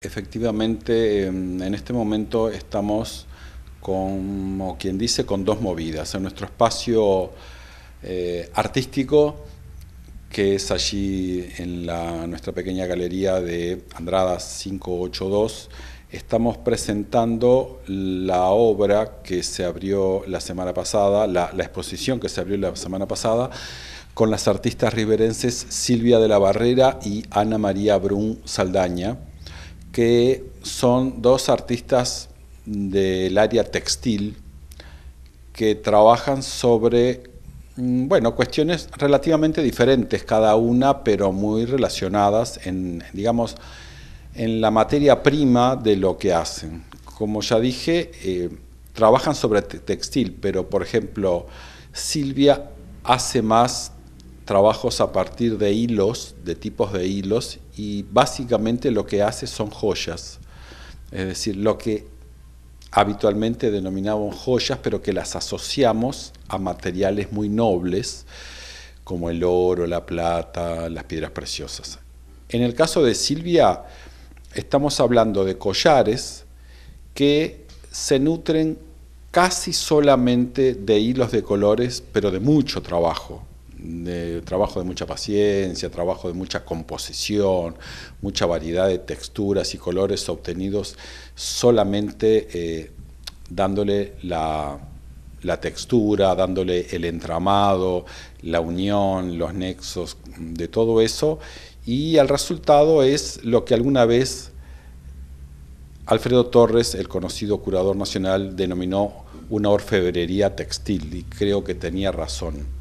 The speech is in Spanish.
Efectivamente, em, en este momento estamos, como quien dice, con dos movidas. En nuestro espacio eh, artístico, que es allí en nuestra pequeña galería de Andradas 582, estamos presentando la obra que se abrió la semana pasada, la, la exposición que se abrió la semana pasada, con las artistas riverenses Silvia de la Barrera y Ana María Brun Saldaña que son dos artistas del área textil que trabajan sobre, mm, bueno, cuestiones relativamente diferentes cada una, pero muy relacionadas en, digamos, en la materia prima de lo que hacen. Como ya dije, eh, trabajan sobre textil, pero por ejemplo, Silvia hace más trabajos a partir de hilos, de tipos de hilos, y básicamente lo que hace son joyas. Es decir, lo que habitualmente denominamos joyas, pero que las asociamos a materiales muy nobles, como el oro, la plata, las piedras preciosas. En el caso de Silvia, estamos hablando de collares que se nutren casi solamente de hilos de colores, pero de mucho trabajo de trabajo de mucha paciencia, trabajo de mucha composición, mucha variedad de texturas y colores obtenidos solamente eh, dándole la, la textura, dándole el entramado, la unión, los nexos, de todo eso, y el resultado es lo que alguna vez Alfredo Torres, el conocido curador nacional, denominó una orfebrería textil, y creo que tenía razón.